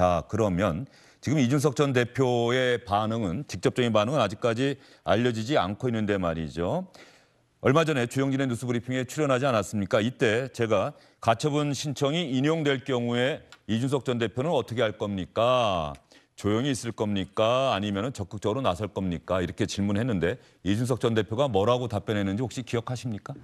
자, 그러면 지금 이준석 전 대표의 반응은 직접적인 반응은 아직까지 알려지지 않고 있는데 말이죠. 얼마 전에 주영진의 뉴스 브리핑에 출연하지 않았습니까? 이때 제가 가처분 신청이 인용될 경우에 이준석 전 대표는 어떻게 할 겁니까? 조용히 있을 겁니까? 아니면 적극적으로 나설 겁니까? 이렇게 질문했는데 이준석 전 대표가 뭐라고 답변했는지 혹시 기억하십니까?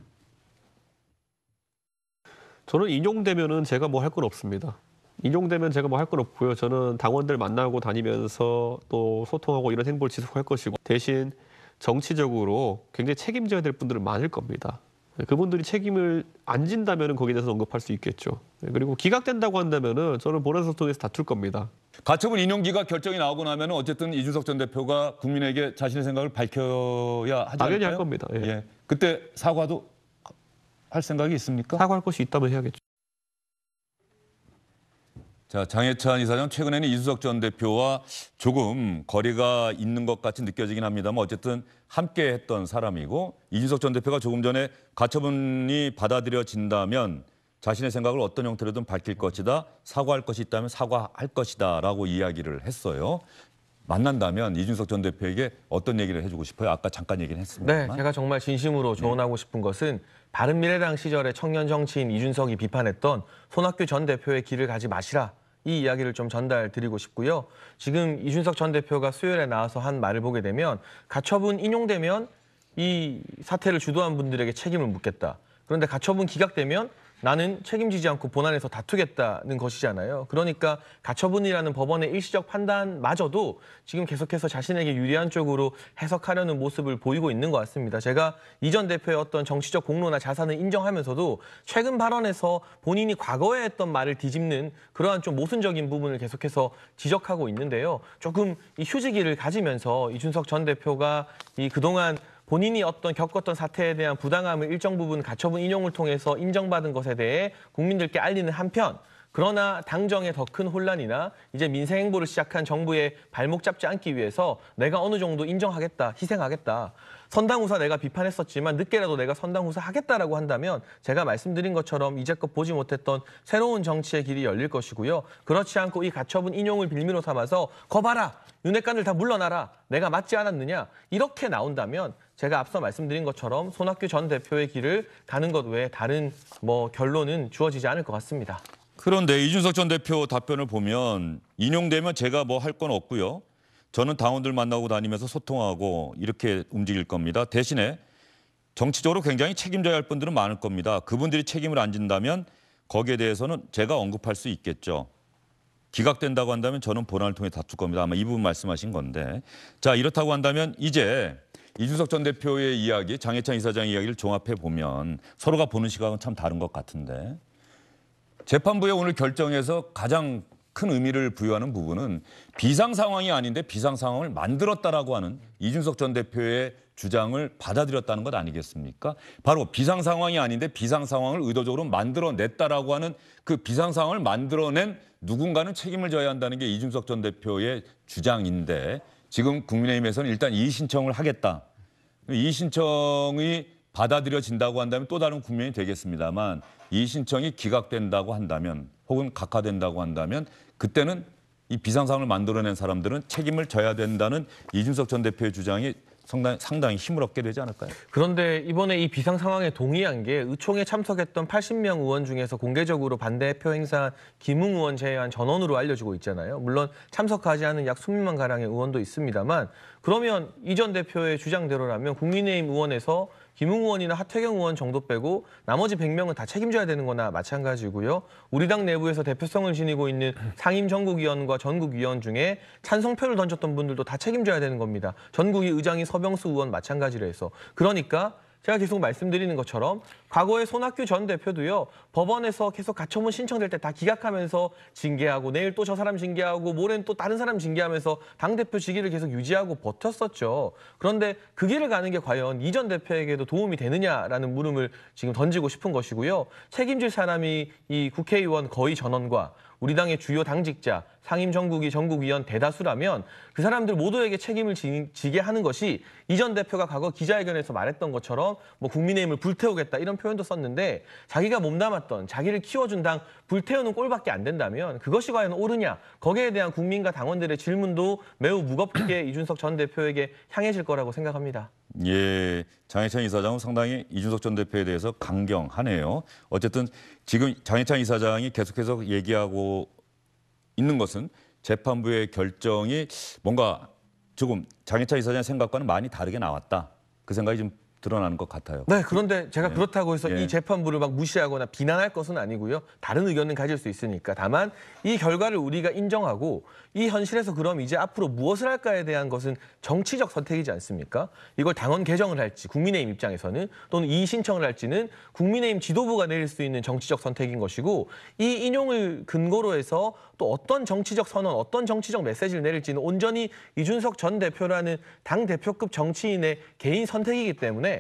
저는 인용되면은 제가 뭐 할 건 없습니다. 인용되면 제가 뭐 할 건 없고요. 저는 당원들 만나고 다니면서 또 소통하고 이런 행보를 지속할 것이고 대신 정치적으로 굉장히 책임져야 될 분들은 많을 겁니다. 그분들이 책임을 안 진다면 거기에 대해서 언급할 수 있겠죠. 네, 그리고 기각된다고 한다면 저는 보라서 통해서 다툴 겁니다. 가처분 인용 기가 결정이 나오고 나면 어쨌든 이준석 전 대표가 국민에게 자신의 생각을 밝혀야 하지 당연히 할 겁니다. 예. 예. 그때 사과도 할 생각이 있습니까? 사과할 것이 있다면 해야겠죠. 자, 장해찬 이사장 최근에는 이준석 전 대표와 조금 거리가 있는 것 같이 느껴지긴 합니다만 어쨌든 함께 했던 사람이고 이준석 전 대표가 조금 전에 가처분이 받아들여진다면 자신의 생각을 어떤 형태로든 밝힐 것이다. 사과할 것이 있다면 사과할 것이다라고 이야기를 했어요. 만난다면 이준석 전 대표에게 어떤 얘기를 해주고 싶어요? 아까 잠깐 얘기를 했습니다. 네, 제가 정말 진심으로 조언하고 싶은 것은 바른미래당 시절에 청년 정치인 이준석이 비판했던 손학규 전 대표의 길을 가지 마시라 이 이야기를 좀 전달드리고 싶고요. 지금 이준석 전 대표가 수요일에 나와서 한 말을 보게 되면 가처분 인용되면 이 사태를 주도한 분들에게 책임을 묻겠다. 그런데 가처분 기각되면 나는 책임지지 않고 본안에서 다투겠다는 것이잖아요. 그러니까 가처분이라는 법원의 일시적 판단마저도 지금 계속해서 자신에게 유리한 쪽으로 해석하려는 모습을 보이고 있는 것 같습니다. 제가 이 전 대표의 어떤 정치적 공로나 자산을 인정하면서도 최근 발언에서 본인이 과거에 했던 말을 뒤집는 그러한 좀 모순적인 부분을 계속해서 지적하고 있는데요. 조금 이 휴지기를 가지면서 이준석 전 대표가 이 그동안 본인이 어떤 겪었던 사태에 대한 부당함을 일정 부분 가처분 인용을 통해서 인정받은 것에 대해 국민들께 알리는 한편 그러나 당정의 더 큰 혼란이나 이제 민생 행보를 시작한 정부의 발목 잡지 않기 위해서 내가 어느 정도 인정하겠다, 희생하겠다. 선당후사 내가 비판했었지만 늦게라도 내가 선당후사 하겠다라고 한다면 제가 말씀드린 것처럼 이제껏 보지 못했던 새로운 정치의 길이 열릴 것이고요. 그렇지 않고 이 가처분 인용을 빌미로 삼아서 거봐라 윤핵관들 다 물러나라 내가 맞지 않았느냐 이렇게 나온다면 제가 앞서 말씀드린 것처럼 손학규 전 대표의 길을 가는 것 외에 다른 뭐 결론은 주어지지 않을 것 같습니다. 그런데 이준석 전 대표 답변을 보면 인용되면 제가 뭐 할 건 없고요. 저는 당원들 만나고 다니면서 소통하고 이렇게 움직일 겁니다. 대신에 정치적으로 굉장히 책임져야 할 분들은 많을 겁니다. 그분들이 책임을 안 진다면 거기에 대해서는 제가 언급할 수 있겠죠. 기각된다고 한다면 저는 본안을 통해 다툴 겁니다. 아마 이 부분 말씀하신 건데. 자, 이렇다고 한다면 이제 이준석 전 대표의 이야기, 장해찬 이사장 이야기를 종합해 보면 서로가 보는 시각은 참 다른 것 같은데. 재판부의 오늘 결정에서 가장 큰 의미를 부여하는 부분은 비상 상황이 아닌데 비상 상황을 만들었다라고 하는 이준석 전 대표의 주장을 받아들였다는 것 아니겠습니까? 바로 비상 상황이 아닌데 비상 상황을 의도적으로 만들어냈다라고 하는 그 비상 상황을 만들어낸 누군가는 책임을 져야 한다는 게 이준석 전 대표의 주장인데 지금 국민의힘에서는 일단 이 신청을 하겠다. 이 신청이 받아들여진다고 한다면 또 다른 국면이 되겠습니다만 이 신청이 기각된다고 한다면 혹은 각하된다고 한다면 그때는 이 비상상을 만들어낸 사람들은 책임을 져야 된다는 이준석 전 대표의 주장이 상당히, 상당히 힘을 얻게 되지 않을까요? 그런데 이번에 이 비상 상황에 동의한 게 의총에 참석했던 80명 의원 중에서 공개적으로 반대표 행사 김웅 의원 제외한 전원으로 알려지고 있잖아요. 물론 참석하지 않은 약 20명 가량의 의원도 있습니다만 그러면 이 전 대표의 주장대로라면 국민의힘 의원에서 김웅 의원이나 하태경 의원 정도 빼고 나머지 100명은 다 책임져야 되는 거나 마찬가지고요. 우리 당 내부에서 대표성을 지니고 있는 상임 전국위원과 전국위원 중에 찬성표를 던졌던 분들도 다 책임져야 되는 겁니다. 전국위 의장이 서병수 의원 마찬가지로 해서. 그러니까 제가 계속 말씀드리는 것처럼 과거에 손학규 전 대표도요 법원에서 계속 가처분 신청될 때 다 기각하면서 징계하고 내일 또 저 사람 징계하고 모레는 또 다른 사람 징계하면서 당 대표 직위를 계속 유지하고 버텼었죠. 그런데 그 길을 가는 게 과연 이 전 대표에게도 도움이 되느냐라는 물음을 지금 던지고 싶은 것이고요. 책임질 사람이 이 국회의원 거의 전원과 우리 당의 주요 당직자 상임 정국이 전국위원 대다수라면 그 사람들 모두에게 책임을 지게 하는 것이 이전 대표가 과거 기자회견에서 말했던 것처럼 뭐 국민의힘을 불태우겠다 이런 표현도 썼는데 자기가 몸담았던 자기를 키워준 당 불태우는 꼴밖에 안 된다면 그것이 과연 옳으냐 거기에 대한 국민과 당원들의 질문도 매우 무겁게 이준석 전 대표에게 향해질 거라고 생각합니다. 예, 장해찬 이사장은 상당히 이준석 전 대표에 대해서 강경하네요. 어쨌든 지금 장해찬 이사장이 계속해서 얘기하고 있는 것은 재판부의 결정이 뭔가 조금 장해차 이사장의 생각과는 많이 다르게 나왔다. 그 생각이 좀 드러나는것 같아요. 네, 그런데 제가 예. 그렇다고 해서 예. 이 재판부를 막 무시하거나 비난할 것은 아니고요. 다른 의견은 가질 수 있으니까. 다만 이 결과를 우리가 인정하고 이 현실에서 그럼 이제 앞으로 무엇을 할까에 대한 것은 정치적 선택이지 않습니까? 이걸 당원 개정을 할지 국민의힘 입장에서는 또는 이 신청을 할지는 국민의힘 지도부가 내릴 수 있는 정치적 선택인 것이고 이 인용을 근거로 해서 또 어떤 정치적 선언, 어떤 정치적 메시지를 내릴지는 온전히 이준석 전 대표라는 당 대표급 정치인의 개인 선택이기 때문에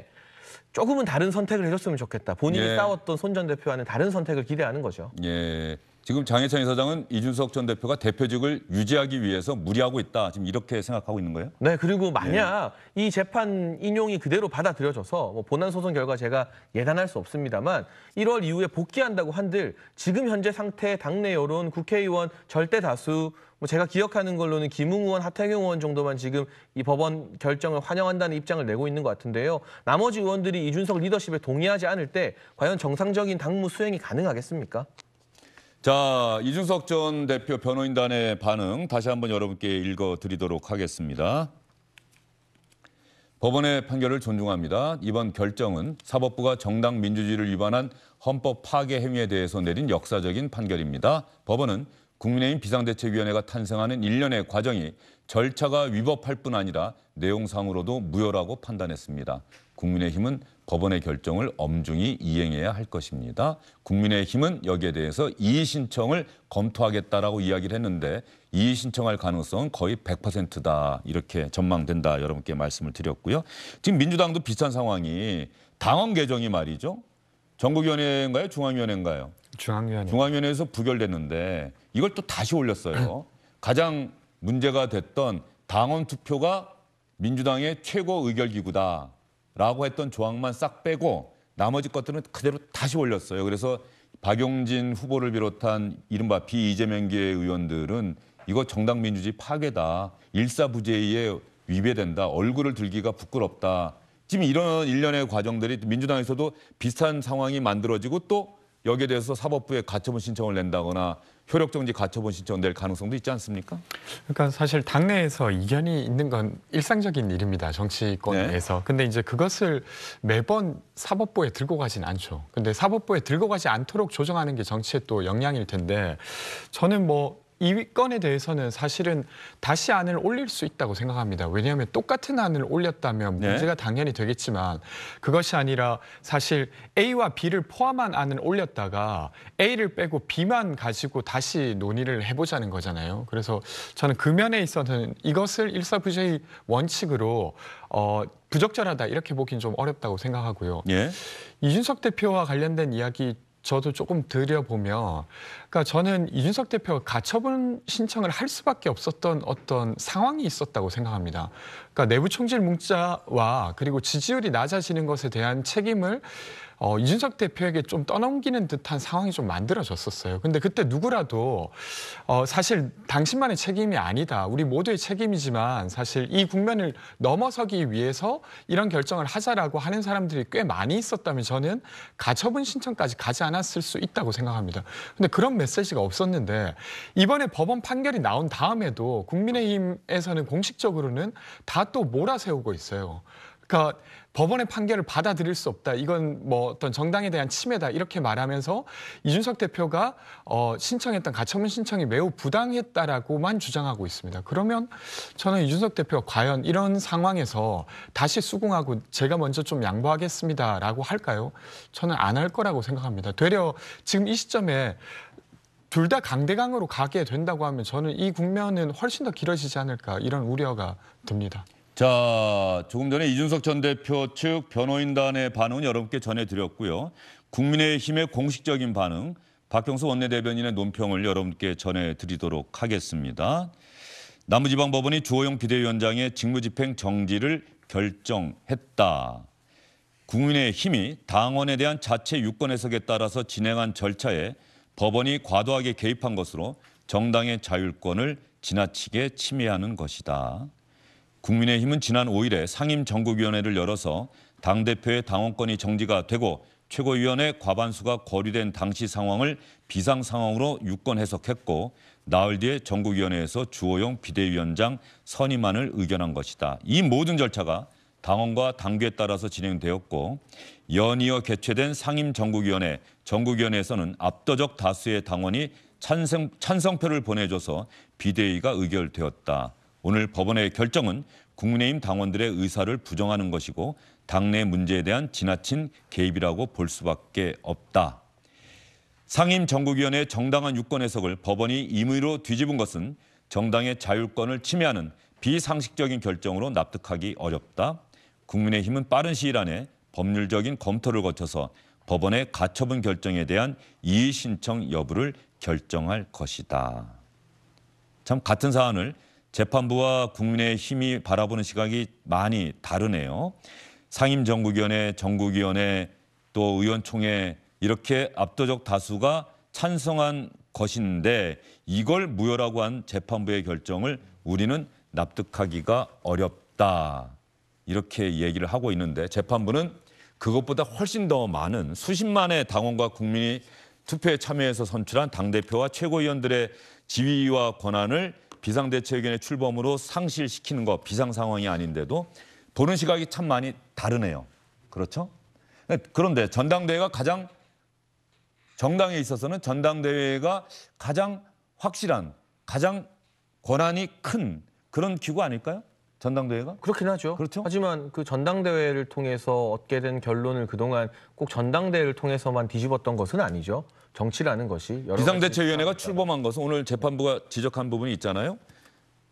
조금은 다른 선택을 해줬으면 좋겠다. 본인이 예. 싸웠던 손 전 대표와는 다른 선택을 기대하는 거죠. 예. 지금 장해찬 이사장은 이준석 전 대표가 대표직을 유지하기 위해서 무리하고 있다. 지금 이렇게 생각하고 있는 거예요? 네, 그리고 네. 만약 네. 이 재판 인용이 그대로 받아들여져서 뭐 본안 소송 결과 제가 예단할 수 없습니다만 1월 이후에 복귀한다고 한들 지금 현재 상태 당내 여론 국회의원 절대 다수 뭐 제가 기억하는 걸로는 김웅 의원, 하태경 의원 정도만 지금 이 법원 결정을 환영한다는 입장을 내고 있는 것 같은데요. 나머지 의원들이 이준석 리더십에 동의하지 않을 때 과연 정상적인 당무 수행이 가능하겠습니까? 자, 이준석 전 대표 변호인단의 반응 다시 한번 여러분께 읽어드리도록 하겠습니다. 법원의 판결을 존중합니다. 이번 결정은 사법부가 정당 민주주의를 위반한 헌법 파괴 행위에 대해서 내린 역사적인 판결입니다. 법원은 국민의힘 비상대책위원회가 탄생하는 일련의 과정이 절차가 위법할 뿐 아니라 내용상으로도 무효라고 판단했습니다. 국민의힘은 법원의 결정을 엄중히 이행해야 할 것입니다. 국민의힘은 여기에 대해서 이의신청을 검토하겠다라고 이야기를 했는데 이의신청할 가능성은 거의 100%다 이렇게 전망된다 여러분께 말씀을 드렸고요. 지금 민주당도 비슷한 상황이 당원 개정이 말이죠. 전국위원회인가요? 중앙위원회인가요? 중앙위원회. 중앙위원회에서 부결됐는데 이걸 또 다시 올렸어요. 가장 문제가 됐던 당원 투표가 민주당의 최고 의결 기구다라고 했던 조항만 싹 빼고 나머지 것들은 그대로 다시 올렸어요. 그래서 박용진 후보를 비롯한 이른바 비이재명계 의원들은 이거 정당 민주주의 파괴다. 일사부재에 위배된다. 얼굴을 들기가 부끄럽다. 지금 이런 일련의 과정들이 민주당에서도 비슷한 상황이 만들어지고 또 여기에 대해서 사법부에 가처분 신청을 낸다거나 효력정지 가처분 신청 낼 가능성도 있지 않습니까? 그러니까 사실 당내에서 이견이 있는 건 일상적인 일입니다. 정치권에서. 네. 근데 이제 그것을 매번 사법부에 들고 가진 않죠. 근데 사법부에 들고 가지 않도록 조정하는 게 정치의 또 역량일 텐데 저는 뭐 이권에 대해서는 사실은 다시 안을 올릴 수 있다고 생각합니다. 왜냐하면 똑같은 안을 올렸다면 네. 문제가 당연히 되겠지만 그것이 아니라 사실 A와 B를 포함한 안을 올렸다가 A를 빼고 B만 가지고 다시 논의를 해보자는 거잖아요. 그래서 저는 그 면에 있어서는 이것을 일사부재의 원칙으로 어, 부적절하다 이렇게 보기는좀 어렵다고 생각하고요. 예. 이준석 대표와 관련된 이야기 저도 조금 들여보며 그러니까 저는 이준석 대표가 가처분 신청을 할 수밖에 없었던 어떤 상황이 있었다고 생각합니다. 그러니까 내부 총질 문자와 그리고 지지율이 낮아지는 것에 대한 책임을 어, 이준석 대표에게 좀 떠넘기는 듯한 상황이 좀 만들어졌었어요. 근데 그때 누구라도 어, 사실 당신만의 책임이 아니다. 우리 모두의 책임이지만 사실 이 국면을 넘어서기 위해서 이런 결정을 하자라고 하는 사람들이 꽤 많이 있었다면 저는 가처분 신청까지 가지 않았을 수 있다고 생각합니다. 근데 그런 메시지가 없었는데 이번에 법원 판결이 나온 다음에도 국민의힘에서는 공식적으로는 다 또 몰아세우고 있어요. 그러니까 법원의 판결을 받아들일 수 없다. 이건 뭐 어떤 정당에 대한 침해다. 이렇게 말하면서 이준석 대표가 어, 신청했던 가처분 신청이 매우 부당했다라고만 주장하고 있습니다. 그러면 저는 이준석 대표가 과연 이런 상황에서 다시 수긍하고 제가 먼저 좀 양보하겠습니다라고 할까요? 저는 안 할 거라고 생각합니다. 되려 지금 이 시점에 둘 다 강대강으로 가게 된다고 하면 저는 이 국면은 훨씬 더 길어지지 않을까 이런 우려가 듭니다. 자, 조금 전에 이준석 전 대표 측 변호인단의 반응은 여러분께 전해드렸고요. 국민의힘의 공식적인 반응, 박경수 원내대변인의 논평을 여러분께 전해드리도록 하겠습니다. 남부지방법원이 주호영 비대위원장의 직무집행 정지를 결정했다. 국민의힘이 당원에 대한 자체 유권 해석에 따라서 진행한 절차에 법원이 과도하게 개입한 것으로 정당의 자율권을 지나치게 침해하는 것이다. 국민의힘은 지난 5일에 상임정국위원회를 열어서 당대표의 당원권이 정지가 되고 최고위원회 과반수가 거리된 당시 상황을 비상상황으로 유권 해석했고 나흘 뒤에 전국위원회에서 주호영 비대위원장 선임안을 의견한 것이다. 이 모든 절차가 당원과 당규에 따라서 진행되었고 연이어 개최된 상임정국위원회, 전국위원회에서는 압도적 다수의 당원이 찬성, 찬성표를 보내줘서 비대위가 의결되었다. 오늘 법원의 결정은 국민의힘 당원들의 의사를 부정하는 것이고 당내 문제에 대한 지나친 개입이라고 볼 수밖에 없다. 상임 정국위원회 정당한 유권 해석을 법원이 임의로 뒤집은 것은 정당의 자율권을 침해하는 비상식적인 결정으로 납득하기 어렵다. 국민의힘은 빠른 시일 안에 법률적인 검토를 거쳐서 법원의 가처분 결정에 대한 이의 신청 여부를 결정할 것이다. 참 같은 사안을 재판부와 국민의 힘이 바라보는 시각이 많이 다르네요. 상임정국위원회, 정국위원회 또 의원총회 이렇게 압도적 다수가 찬성한 것인데 이걸 무효라고 한 재판부의 결정을 우리는 납득하기가 어렵다. 이렇게 얘기를 하고 있는데 재판부는 그것보다 훨씬 더 많은 수십만의 당원과 국민이 투표에 참여해서 선출한 당대표와 최고위원들의 지위와 권한을 비상대책위원회 출범으로 상실시키는 거 비상 상황이 아닌데도 보는 시각이 참 많이 다르네요. 그렇죠? 그런데 전당대회가 가장 정당에 있어서는 전당대회가 가장 확실한 가장 권한이 큰 그런 기구 아닐까요? 전당대회가? 그렇긴 하죠. 그렇죠. 하지만 그 전당대회를 통해서 얻게 된 결론을 그동안 꼭 전당대회를 통해서만 뒤집었던 것은 아니죠. 정치라는 것이 비상대책위원회가 출범한 것은 오늘 재판부가 지적한 부분이 있잖아요.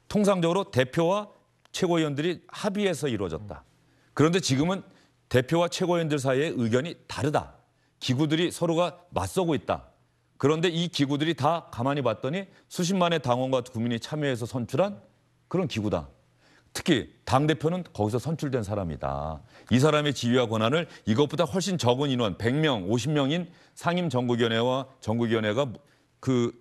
통상적으로 대표와 최고위원들이 합의해서 이루어졌다. 그런데 지금은 대표와 최고위원들 사이의 의견이 다르다. 기구들이 서로가 맞서고 있다. 그런데 이 기구들이 다 가만히 봤더니 수십만의 당원과 국민이 참여해서 선출한 그런 기구다. 특히 당대표는 거기서 선출된 사람이다. 이 사람의 지위와 권한을 이것보다 훨씬 적은 인원 100명, 50명인 상임 정국위원회와 정국위원회가 그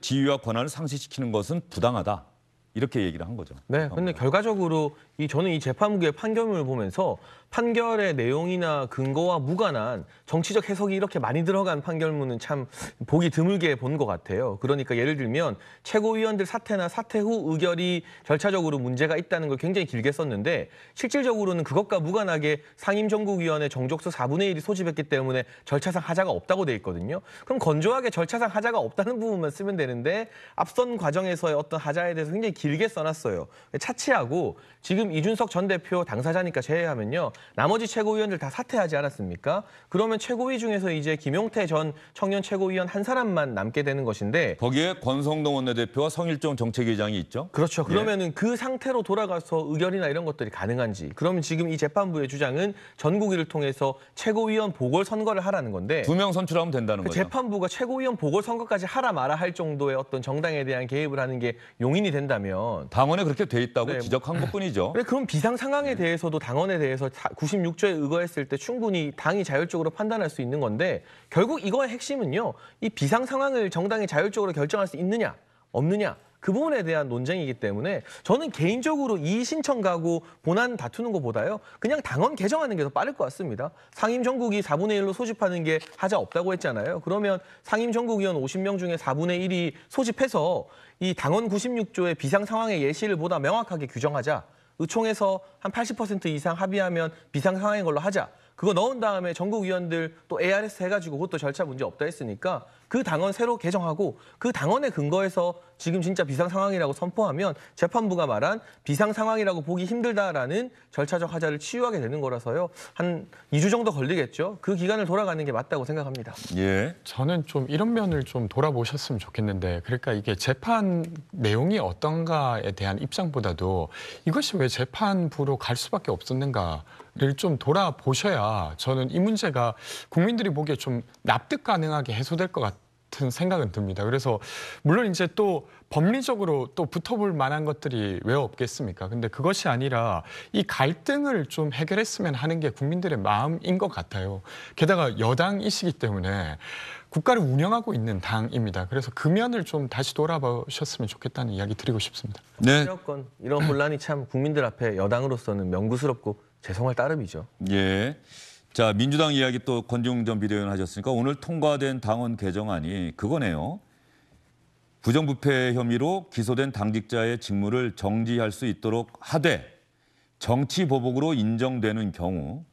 지위와 권한을 상실시키는 것은 부당하다. 이렇게 얘기를 한 거죠. 네, 근데 그러니까 뭐. 결과적으로 이 저는 이 재판부의 판결문을 보면서 판결의 내용이나 근거와 무관한 정치적 해석이 이렇게 많이 들어간 판결문은 참 보기 드물게 본 것 같아요. 그러니까 예를 들면 최고위원들 사퇴나 사퇴 후 의결이 절차적으로 문제가 있다는 걸 굉장히 길게 썼는데 실질적으로는 그것과 무관하게 상임정국위원회 정족수 4분의 1이 소집했기 때문에 절차상 하자가 없다고 돼 있거든요. 그럼 건조하게 절차상 하자가 없다는 부분만 쓰면 되는데 앞선 과정에서의 어떤 하자에 대해서 굉장히 길게 써놨어요. 차치하고 지금 이준석 전 대표 당사자니까 제외하면요. 나머지 최고위원들 다 사퇴하지 않았습니까? 그러면 최고위 중에서 이제 김용태 전 청년 최고위원 한 사람만 남게 되는 것인데 거기에 권성동 원내대표와 성일종 정책위장이 있죠. 그렇죠. 그러면은 예. 그 상태로 돌아가서 의결이나 이런 것들이 가능한지. 그러면 지금 이 재판부의 주장은 전국위를 통해서 최고위원 보궐 선거를 하라는 건데 두 명 선출하면 된다는 그 거죠. 재판부가 최고위원 보궐 선거까지 하라 말아 할 정도의 어떤 정당에 대한 개입을 하는 게 용인이 된다면 보면 당원에 그렇게 돼 있다고 네, 지적한 것뿐이죠. 그래, 그런 비상 상황에 네. 대해서도 당원에 대해서 96조에 의거했을 때 충분히 당이 자율적으로 판단할 수 있는 건데 결국 이거의 핵심은요. 이 비상 상황을 정당이 자율적으로 결정할 수 있느냐 없느냐 그 부분에 대한 논쟁이기 때문에 저는 개인적으로 이 신청 가고 본안 다투는 것보다요. 그냥 당원 개정하는 게 더 빠를 것 같습니다. 상임 전국이 4분의 1로 소집하는 게 하자 없다고 했잖아요. 그러면 상임 전국 위원 50명 중에 4분의 1이 소집해서 이 당원 96조의 비상 상황의 예시를 보다 명확하게 규정하자. 의총에서 한 80% 이상 합의하면 비상 상황인 걸로 하자. 그거 넣은 다음에 전국 위원들 또 ARS 해가지고 그것도 절차 문제 없다 했으니까 그 당원 새로 개정하고 그 당원의 근거에서 지금 진짜 비상 상황이라고 선포하면 재판부가 말한 비상 상황이라고 보기 힘들다라는 절차적 하자를 치유하게 되는 거라서요. 한 2주 정도 걸리겠죠. 그 기간을 돌아가는 게 맞다고 생각합니다. 예. 저는 좀 이런 면을 좀 돌아보셨으면 좋겠는데 그러니까 이게 재판 내용이 어떤가에 대한 입장보다도 이것이 왜 재판부로 갈 수밖에 없었는가 를좀 돌아보셔야 저는 이 문제가 국민들이 보기에 좀 납득 가능하게 해소될 것 같아요. 같은 생각은 듭니다. 그래서 물론 이제 또 법리적으로 또 붙어볼 만한 것들이 왜 없겠습니까? 근데 그것이 아니라 이 갈등을 좀 해결했으면 하는 게 국민들의 마음인 것 같아요. 게다가 여당이시기 때문에 국가를 운영하고 있는 당입니다. 그래서 금연을 좀 다시 돌아보셨으면 좋겠다는 이야기 드리고 싶습니다. 네. 이런 이런 혼란이 참 국민들 앞에 여당으로서는 명구스럽고 죄송할 따름이죠. 예. 자, 민주당 이야기 또 권중 전 비대위원 하셨으니까 오늘 통과된 당원 개정안이 그거네요. 부정부패 혐의로 기소된 당직자의 직무를 정지할 수 있도록 하되 정치 보복으로 인정되는 경우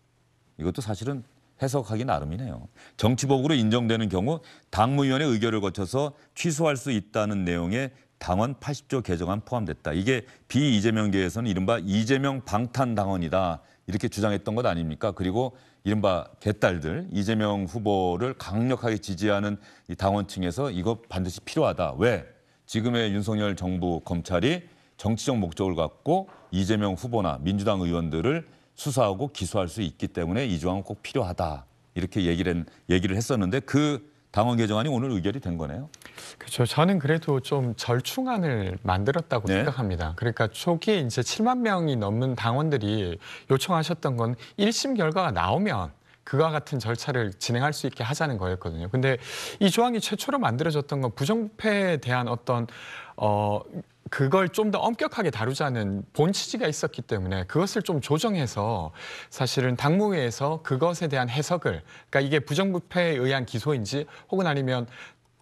이것도 사실은 해석하기 나름이네요. 정치보복으로 인정되는 경우 당무위원회 의결을 거쳐서 취소할 수 있다는 내용의 당원 80조 개정안 포함됐다. 이게 비이재명계에서는 이른바 이재명 방탄 당원이다 이렇게 주장했던 것 아닙니까? 그리고 이른바 개딸들 이재명 후보를 강력하게 지지하는 이 당원층에서 이거 반드시 필요하다. 왜? 지금의 윤석열 정부 검찰이 정치적 목적을 갖고 이재명 후보나 민주당 의원들을 수사하고 기소할 수 있기 때문에 이 조항은 꼭 필요하다. 이렇게 얘기를, 얘기를 했었는데 그 당원 개정안이 오늘 의결이 된 거네요. 그렇죠. 저는 그래도 좀 절충안을 만들었다고 네. 생각합니다. 그러니까 초기에 이제 7만 명이 넘는 당원들이 요청하셨던 건 1심 결과가 나오면 그와 같은 절차를 진행할 수 있게 하자는 거였거든요. 근데 이 조항이 최초로 만들어졌던 건 부정부패에 대한 어떤 어 그걸 좀 더 엄격하게 다루자는 본 취지가 있었기 때문에 그것을 좀 조정해서 사실은 당무회에서 그것에 대한 해석을 그러니까 이게 부정부패에 의한 기소인지 혹은 아니면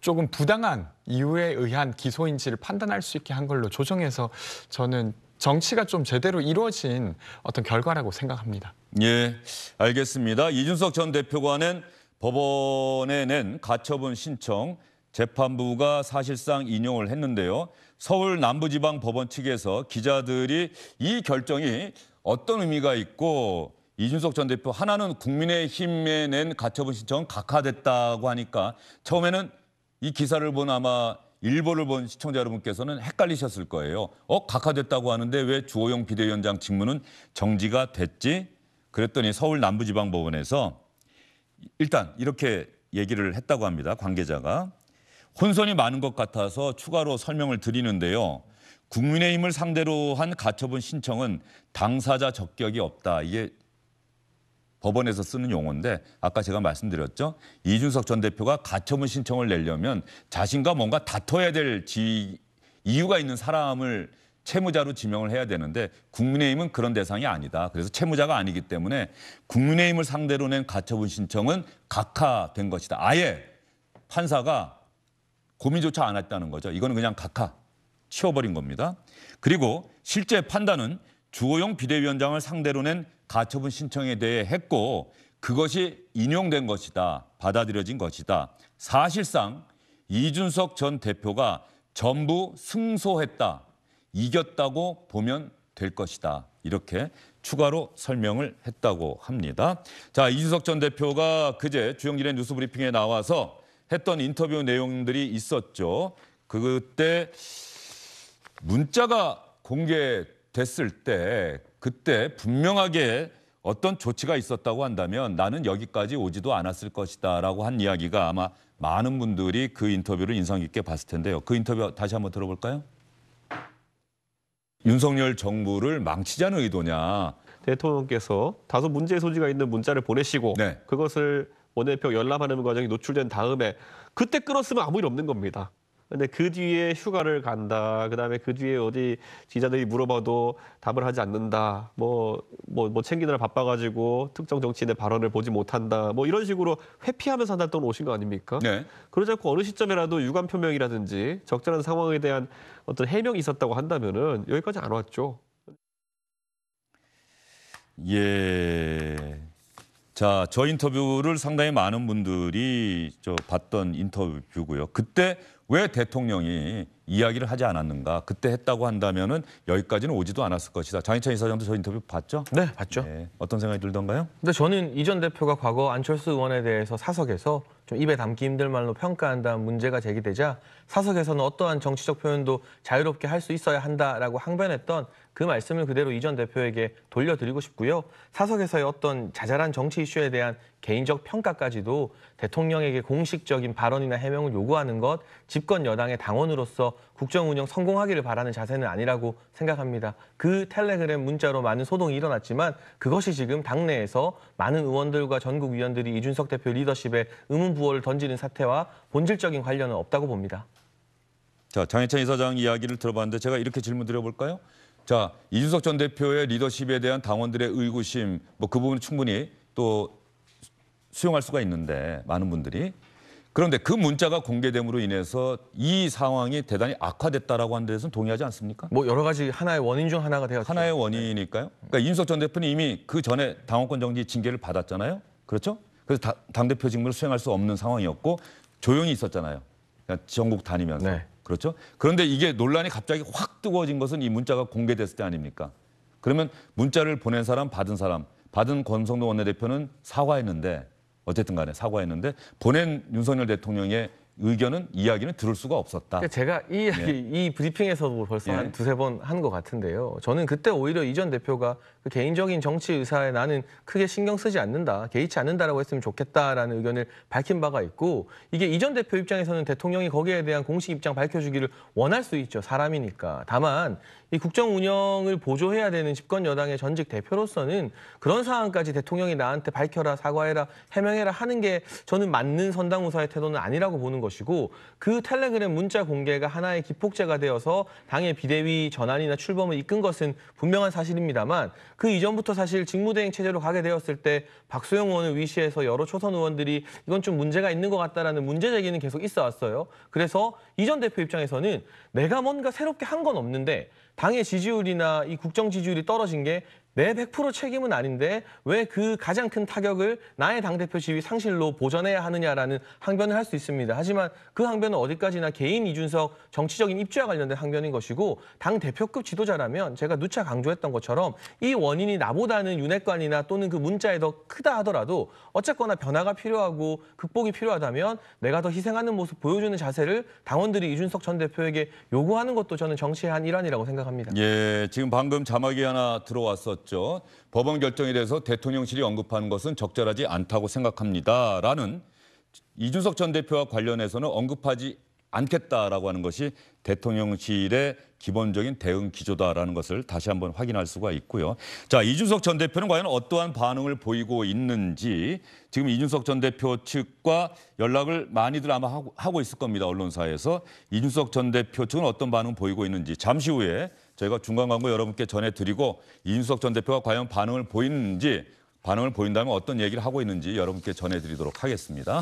조금 부당한 이유에 의한 기소인지를 판단할 수 있게 한 걸로 조정해서 저는 정치가 좀 제대로 이루어진 어떤 결과라고 생각합니다. 예, 알겠습니다. 이준석 전 대표관은 법원에 낸 가처분 신청 재판부가 사실상 인용을 했는데요. 서울 남부지방법원 측에서 기자들이 이 결정이 어떤 의미가 있고 이준석 전 대표 하나는 국민의힘에 낸 가처분 신청 은 각하됐다고 하니까 처음에는 이 기사를 본 아마 일보를 본 시청자 여러분께서는 헷갈리셨을 거예요. 어 각하됐다고 하는데 왜 주호영 비대위원장 직무는 정지가 됐지? 그랬더니 서울 남부지방법원에서 일단 이렇게 얘기를 했다고 합니다. 관계자가 혼선이 많은 것 같아서 추가로 설명을 드리는데요. 국민의힘을 상대로 한 가처분 신청은 당사자 적격이 없다. 이게 법원에서 쓰는 용어인데 아까 제가 말씀드렸죠. 이준석 전 대표가 가처분 신청을 내려면 자신과 뭔가 다퉈야 될 지, 이유가 있는 사람을 채무자로 지명을 해야 되는데 국민의힘은 그런 대상이 아니다. 그래서 채무자가 아니기 때문에 국민의힘을 상대로 낸 가처분 신청은 각하된 것이다. 아예 판사가 고민조차 안 했다는 거죠. 이거는 그냥 각하 치워버린 겁니다. 그리고 실제 판단은 주호영 비대위원장을 상대로 낸 가처분 신청에 대해 했고 그것이 인용된 것이다. 받아들여진 것이다. 사실상 이준석 전 대표가 전부 승소했다. 이겼다고 보면 될 것이다. 이렇게 추가로 설명을 했다고 합니다. 자, 이준석 전 대표가 그제 주영진의 뉴스 브리핑에 나와서 했던 인터뷰 내용들이 있었죠. 그 그때 문자가 공개됐을 때 그때 분명하게 어떤 조치가 있었다고 한다면 나는 여기까지 오지도 않았을 것이다라고 한 이야기가 아마 많은 분들이 그 인터뷰를 인상 깊게 봤을 텐데요. 그 인터뷰 다시 한번 들어볼까요? 윤석열 정부를 망치자는 의도냐. 대통령께서 다소 문제 의 소지가 있는 문자를 보내시고 네. 그것을 원내표 열람하는 과정이 노출된 다음에 그때 끊었으면 아무 일 없는 겁니다. 근데 그 뒤에 휴가를 간다. 그다음에 그 뒤에 어디 지자들이 물어봐도 답을 하지 않는다. 뭐뭐뭐 뭐, 뭐 챙기느라 바빠 가지고 특정 정치인의 발언을 보지 못한다. 뭐 이런 식으로 회피하면서 한달 동안 오신 거 아닙니까? 네. 그러지 않고 어느 시점에라도 유감 표명이라든지 적절한 상황에 대한 어떤 해명이 있었다고 한다면은 여기까지 안 왔죠. 예. 자, 저 인터뷰를 상당히 많은 분들이 저 봤던 인터뷰고요. 그때 왜 대통령이 이야기를 하지 않았는가? 그때 했다고 한다면은 여기까지는 오지도 않았을 것이다. 장인찬 이사장도 저 인터뷰 봤죠? 네, 봤죠. 네. 어떤 생각이 들던가요? 근데 저는 이전 대표가 과거 안철수 의원에 대해서 사석에서 좀 입에 담기 힘들 말로 평가한다는 문제가 제기되자 사석에서는 어떠한 정치적 표현도 자유롭게 할 수 있어야 한다라고 항변했던 그 말씀을 그대로 이 전 대표에게 돌려드리고 싶고요. 사석에서의 어떤 자잘한 정치 이슈에 대한 개인적 평가까지도 대통령에게 공식적인 발언이나 해명을 요구하는 것 집권 여당의 당원으로서 국정 운영 성공하기를 바라는 자세는 아니라고 생각합니다. 그 텔레그램 문자로 많은 소동이 일어났지만 그것이 지금 당내에서 많은 의원들과 전국 위원들이 이준석 대표 리더십에 의문부호를 던지는 사태와 본질적인 관련은 없다고 봅니다. 자, 장해찬 이사장 이야기를 들어봤는데 제가 이렇게 질문 드려볼까요? 자 이준석 전 대표의 리더십에 대한 당원들의 의구심 뭐 그 부분 충분히 또 수용할 수가 있는데 많은 분들이 그런데 그 문자가 공개됨으로 인해서 이 상황이 대단히 악화됐다라고 하는 데서는 동의하지 않습니까? 뭐 여러 가지 하나의 원인 중 하나가 되었죠. 하나의 네. 원인이니까요. 그러니까 이준석 전 대표는 이미 그 전에 당원권 정지 징계를 받았잖아요. 그렇죠? 그래서 당 대표 직무를 수행할 수 없는 상황이었고 조용히 있었잖아요. 그러니까 전국 다니면서. 네. 그렇죠? 그런데 이게 논란이 갑자기 확 뜨거워진 것은 이 문자가 공개됐을 때 아닙니까? 그러면 문자를 보낸 사람, 받은 사람, 받은 권성동 원내대표는 사과했는데 어쨌든 간에 사과했는데 보낸 윤석열 대통령의 의견은 이야기는 들을 수가 없었다. 그러니까 제가 이 예. 이야기, 이 브리핑에서도 벌써 예. 한 두세 번 한 것 같은데요. 저는 그때 오히려 이 전 대표가 그 개인적인 정치 의사에 나는 크게 신경 쓰지 않는다, 개의치 않는다라고 했으면 좋겠다라는 의견을 밝힌 바가 있고 이게 이 전 대표 입장에서는 대통령이 거기에 대한 공식 입장 밝혀주기를 원할 수 있죠. 사람이니까. 다만 이 국정 운영을 보조해야 되는 집권 여당의 전직 대표로서는 그런 상황까지 대통령이 나한테 밝혀라, 사과해라, 해명해라 하는 게 저는 맞는 선당무사의 태도는 아니라고 보는 것이고 그 텔레그램 문자 공개가 하나의 기폭제가 되어서 당의 비대위 전환이나 출범을 이끈 것은 분명한 사실입니다만 그 이전부터 사실 직무대행 체제로 가게 되었을 때박수영 의원을 위시해서 여러 초선 의원들이 이건 좀 문제가 있는 것 같다라는 문제 제기는 계속 있어 왔어요. 그래서 이전 대표 입장에서는 내가 뭔가 새롭게 한 건 없는데 당의 지지율이나 이 국정 지지율이 떨어진 게 내100% 책임은 아닌데 왜 그 가장 큰 타격을 나의 당대표 지위 상실로 보전해야 하느냐라는 항변을 할 수 있습니다. 하지만 그 항변은 어디까지나 개인 이준석 정치적인 입주와 관련된 항변인 것이고 당대표급 지도자라면 제가 누차 강조했던 것처럼 이 원인이 나보다는 윤핵관이나 또는 그 문자에 더 크다 하더라도 어쨌거나 변화가 필요하고 극복이 필요하다면 내가 더 희생하는 모습 보여주는 자세를 당원들이 이준석 전 대표에게 요구하는 것도 저는 정치의 한 일환이라고 생각합니다. 예, 지금 방금 자막이 하나 들어왔었죠. 있었죠. 법원 결정에 대해서 대통령실이 언급하는 것은 적절하지 않다고 생각합니다. 라는 이준석 전 대표와 관련해서는 언급하지 않겠다라고 하는 것이 대통령실의 기본적인 대응 기조다라는 것을 다시 한번 확인할 수가 있고요. 자, 이준석 전 대표는 과연 어떠한 반응을 보이고 있는지 지금 이준석 전 대표 측과 연락을 많이들 아마 하고, 하고 있을 겁니다. 언론사에서 이준석 전 대표 측은 어떤 반응 보이고 있는지 잠시 후에 저희가 중간 광고 여러분께 전해드리고 이준석 전 대표가 과연 반응을 보이는지 반응을 보인다면 어떤 얘기를 하고 있는지 여러분께 전해드리도록 하겠습니다.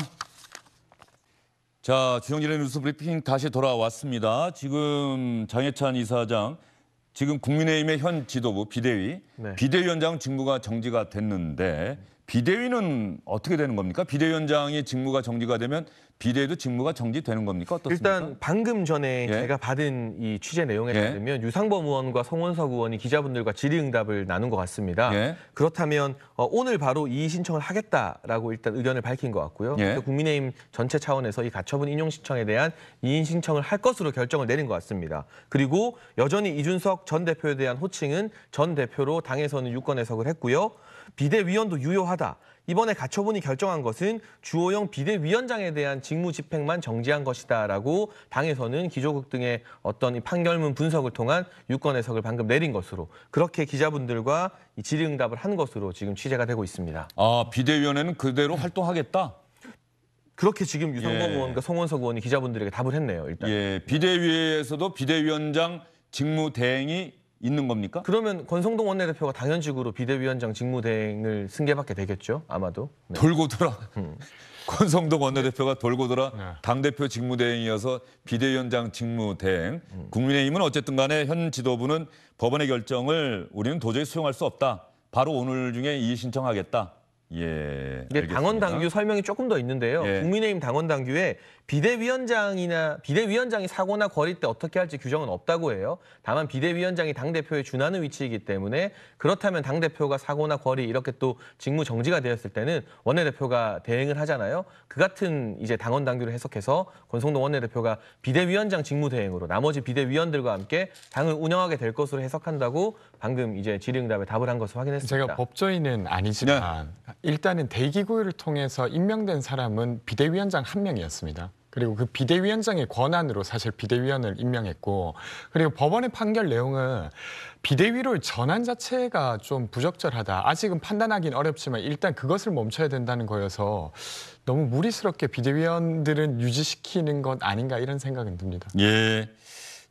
자, 주영진의 뉴스 브리핑 다시 돌아왔습니다. 지금 장해찬 이사장, 지금 국민의힘의 현 지도부 비대위, 네. 비대위원장 직무가 정지가 됐는데 비대위는 어떻게 되는 겁니까? 비대위원장의 직무가 정지가 되면 비대위도 직무가 정지되는 겁니까? 어떻습니까? 일단 방금 전에 예. 제가 받은 이 취재 내용에 예. 따르면 유상범 의원과 송원석 의원이 기자분들과 질의응답을 나눈 것 같습니다. 예. 그렇다면 어, 오늘 바로 이의 신청을 하겠다라고 일단 의견을 밝힌 것 같고요. 예. 국민의힘 전체 차원에서 이 가처분 인용 신청에 대한 이인 신청을 할 것으로 결정을 내린 것 같습니다. 그리고 여전히 이준석 전 대표에 대한 호칭은 전 대표로 당에서는 유권 해석을 했고요. 비대위원도 유효하다. 이번에 가처분이 결정한 것은 주호영 비대위원장에 대한 직무 집행만 정지한 것이다라고 당에서는 기조국 등의 어떤 판결문 분석을 통한 유권 해석을 방금 내린 것으로 그렇게 기자분들과 질의응답을 한 것으로 지금 취재가 되고 있습니다. 아 비대위원회는 그대로 활동하겠다. 그렇게 지금 유상범 예. 의원과 송원석 의원이 기자분들에게 답을 했네요. 일단. 예, 비대위에서도 비대위원장 직무 대행이 있는 겁니까? 그러면 권성동 원내대표가 당연직으로 비대위원장 직무대행을 승계받게 되겠죠, 아마도. 네. 돌고 돌아. 음. 권성동 원내대표가 돌고 돌아 네. 당대표 직무대행이어서 비대위원장 직무대행. 음. 국민의힘은 어쨌든 간에 현 지도부는 법원의 결정을 우리는 도저히 수용할 수 없다. 바로 오늘 중에 이의 신청하겠다. 예. 알 당원 당규 설명이 조금 더 있는데요. 예. 국민의힘 당원 당규에 비대위원장이나 비대위원장이 사고나 거리때 어떻게 할지 규정은 없다고 해요. 다만 비대위원장이 당 대표에 준하는 위치이기 때문에 그렇다면 당 대표가 사고나 거리 이렇게 또 직무 정지가 되었을 때는 원내대표가 대행을 하잖아요. 그 같은 이제 당원 당규를 해석해서 권성동 원내대표가 비대위원장 직무 대행으로 나머지 비대위원들과 함께 당을 운영하게 될 것으로 해석한다고 방금 이제 질의응답에 답을 한 것을 확인했습니다. 제가 법조인은 아니지만 네. 일단은 대기구를 요 통해서 임명된 사람은 비대위원장 한 명이었습니다. 그리고 그 비대위원장의 권한으로 사실 비대위원을 임명했고 그리고 법원의 판결 내용은 비대위로 전환 자체가 좀 부적절하다. 아직은 판단하긴 어렵지만 일단 그것을 멈춰야 된다는 거여서 너무 무리스럽게 비대위원들은 유지시키는 것 아닌가 이런 생각은 듭니다. 예.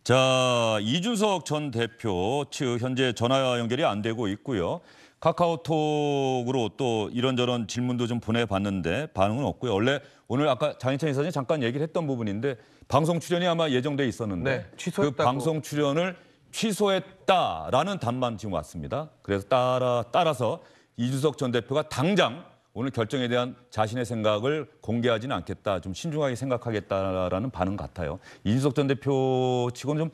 자, 이준석 전 대표 측 현재 전화 연결이 안 되고 있고요. 카카오톡으로 또 이런저런 질문도 좀 보내봤는데 반응은 없고요. 원래 오늘 아까 장인찬 이사님 잠깐 얘기를 했던 부분인데 방송 출연이 아마 예정돼 있었는데 네, 취소했다고. 그 방송 출연을 취소했다라는 답만 지금 왔습니다. 그래서 따라 따라서 이준석 전 대표가 당장 오늘 결정에 대한 자신의 생각을 공개하지는 않겠다. 좀 신중하게 생각하겠다라는 반응 같아요. 이준석 전 대표 치고좀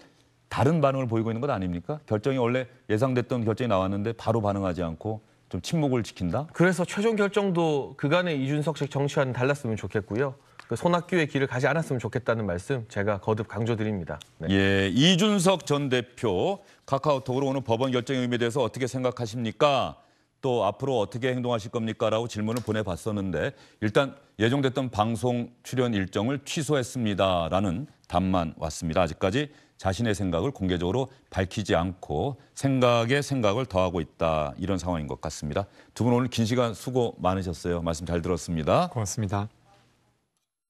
다른 반응을 보이고 있는 것 아닙니까? 결정이 원래 예상됐던 결정이 나왔는데 바로 반응하지 않고 좀 침묵을 지킨다? 그래서 최종 결정도 그간의 이준석식 정치와는 달랐으면 좋겠고요. 그 손학규의 길을 가지 않았으면 좋겠다는 말씀 제가 거듭 강조드립니다. 네. 예, 이준석 전 대표 카카오톡으로 오늘 법원 결정의 의미에 대해서 어떻게 생각하십니까? 또 앞으로 어떻게 행동하실 겁니까라고 질문을 보내봤었는데 일단 예정됐던 방송 출연 일정을 취소했습니다라는 답만 왔습니다. 아직까지 자신의 생각을 공개적으로 밝히지 않고 생각에 생각을 더하고 있다 이런 상황인 것 같습니다. 두 분 오늘 긴 시간 수고 많으셨어요. 말씀 잘 들었습니다. 고맙습니다.